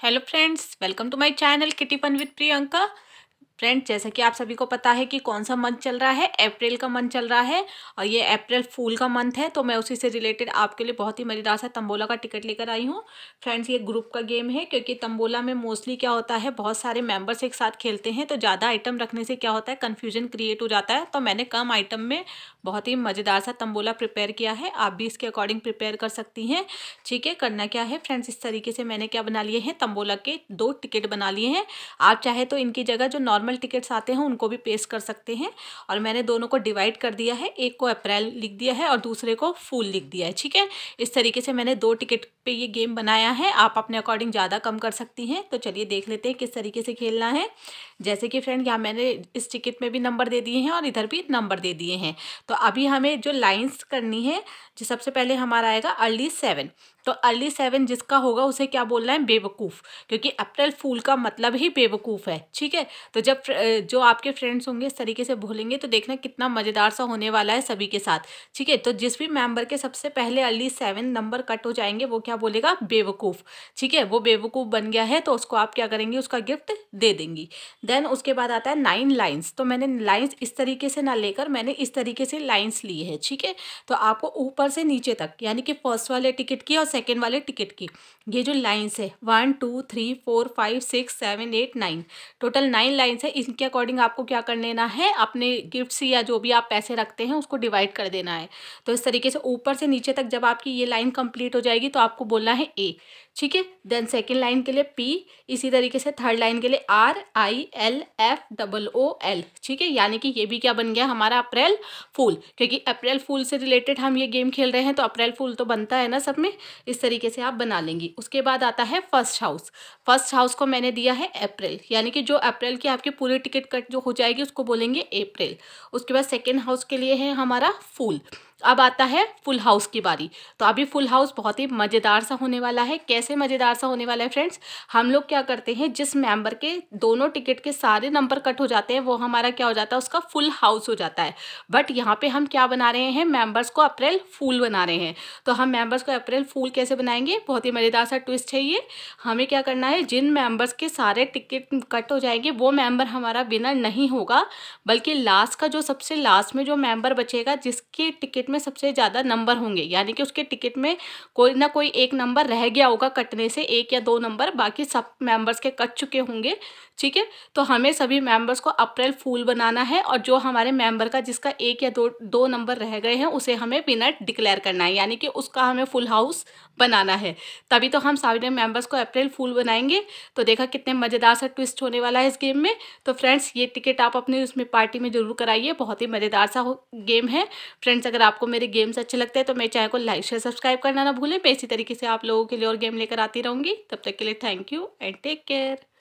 hello friends welcome to my channel kitty fun with priyanka friend जैसा कि आप सभी को पता है कि कौन सा मंथ चल रहा है अप्रैल का मंथ चल रहा है और ये अप्रैल फूल का मंथ है तो मैं उसी से रिलेटेड आपके लिए बहुत ही मजेदार सा तंबोला का टिकट लेकर आई हूँ फ्रेंड्स ये ग्रुप का गेम है क्योंकि तंबोला में मोस्टली क्या होता है बहुत सारे मेम्बर्स एक साथ खेलते हैं तो ज़्यादा आइटम रखने से क्या होता है कन्फ्यूजन क्रिएट हो जाता है तो मैंने कम आइटम में बहुत ही मज़ेदार सा तंबोला प्रिपेयर किया है आप भी इसके अकॉर्डिंग प्रिपेयर कर सकती हैं ठीक है करना क्या है फ्रेंड्स इस तरीके से मैंने क्या बना लिए हैं तंबोला के दो टिकट बना लिए हैं आप चाहे तो इनकी जगह जो नॉर्मल नॉर्मल टिकट्स आते हैं उनको भी पेस्ट कर सकते हैं और मैंने दोनों को डिवाइड कर दिया है एक को अप्रैल लिख दिया है और दूसरे को फूल लिख दिया है ठीक है इस तरीके से मैंने दो टिकट पे ये गेम बनाया है आप अपने अकॉर्डिंग ज़्यादा कम कर सकती हैं तो चलिए देख लेते हैं किस तरीके से खेलना है जैसे कि फ्रेंड यहाँ मैंने इस टिकट में भी नंबर दे दिए हैं और इधर भी नंबर दे दिए हैं तो अभी हमें जो लाइन्स करनी है जो सबसे पहले हमारा आएगा अर्ली सेवन तो अर्ली सेवन जिसका होगा उसे क्या बोलना है बेवकूफ़ क्योंकि अप्रैल फूल का मतलब ही बेवकूफ़ है ठीक है तो जब जो आपके फ्रेंड्स होंगे इस तरीके से भूलेंगे तो देखना कितना मज़ेदार सा होने वाला है सभी के साथ ठीक है तो जिस भी मेम्बर के सबसे पहले अर्ली सेवन नंबर कट हो जाएंगे वो क्या बोलेगा बेवकूफ़ ठीक है वो बेवकूफ़ बन गया है तो उसको आप क्या करेंगे उसका गिफ्ट दे देंगी देन उसके बाद आता है नाइन लाइन्स तो मैंने लाइन्स इस तरीके से ना लेकर मैंने इस तरीके से लाइन्स ली है ठीक है तो आपको ऊपर से नीचे तक यानी कि फर्स्ट वाले टिकट की और सेकेंड वाले टिकट की ये जो लाइन्स है one two three four five six seven eight nine total nine lines है इनके अकॉर्डिंग आपको क्या कर लेना है अपने गिफ्ट्स या जो भी आप पैसे रखते हैं उसको डिवाइड कर देना है तो इस तरीके से ऊपर से नीचे तक जब आपकी ये लाइन कंप्लीट हो जाएगी तो आपको बोलना है ए ठीक है देन सेकेंड लाइन के लिए पी इसी तरीके से थर्ड लाइन के लिए R I L F double O L ठीक है यानी कि ये भी क्या बन गया हमारा अप्रैल फूल क्योंकि अप्रैल फूल से रिलेटेड हम ये गेम खेल रहे हैं तो अप्रैल फूल तो बनता है ना सब में इस तरीके से आप बना लेंगी उसके बाद आता है फर्स्ट हाउस फर्स्ट हाउस को मैंने दिया है अप्रैल यानी कि जो अप्रैल की आपकी पूरी टिकट कट जो हो जाएगी उसको बोलेंगे अप्रैल उसके बाद सेकेंड हाउस के लिए है हमारा फूल अब आता है फुल हाउस की बारी तो अभी फुल हाउस बहुत ही मज़ेदार सा होने वाला है कैसे मज़ेदार सा होने वाला है फ्रेंड्स हम लोग क्या करते हैं जिस मेंबर के दोनों टिकट के सारे नंबर कट हो जाते हैं वो हमारा क्या हो जाता है उसका फुल हाउस हो जाता है बट यहाँ पे हम क्या बना रहे हैं मेम्बर्स को अप्रैल फूल बना रहे हैं तो हम मेम्बर्स को अप्रैल फूल कैसे बनाएंगे बहुत ही मज़ेदार सा ट्विस्ट है ये हमें क्या करना है जिन मेम्बर्स के सारे टिकट कट हो जाएंगे वो मेम्बर हमारा विनर नहीं होगा बल्कि लास्ट का जो सबसे लास्ट में जो मेम्बर बचेगा जिसके टिकट में सबसे ज़्यादा नंबर होंगे यानी कि उसके टिकट में कोई ना कोई एक नंबर रह गया होगा कटने से एक या दो नंबर बाकी सब मेंबर्स के कट चुके होंगे ठीक है तो हमें सभी मेंबर्स को अप्रैल फूल बनाना है और जो हमारे मेंबर का जिसका एक या दो दो नंबर रह गए हैं उसे हमें विनर डिक्लेयर करना है यानी कि उसका हमें फुल हाउस बनाना है तभी तो हम सारे मेंबर्स को अप्रैल फूल बनाएंगे तो देखा कितने मज़ेदार सा ट्विस्ट होने वाला है इस गेम में तो फ्रेंड्स ये टिकट आप अपने उसमें पार्टी में ज़रूर कराइए बहुत ही मज़ेदार सा गेम है फ्रेंड्स अगर आपको आपको मेरे गेम्स अच्छे लगते हैं तो मेरे चैनल को लाइक शेयर सब्सक्राइब करना ना भूलें मैं इसी तरीके से आप लोगों के लिए और गेम लेकर आती रहूँगी तब तक के लिए thank you and take care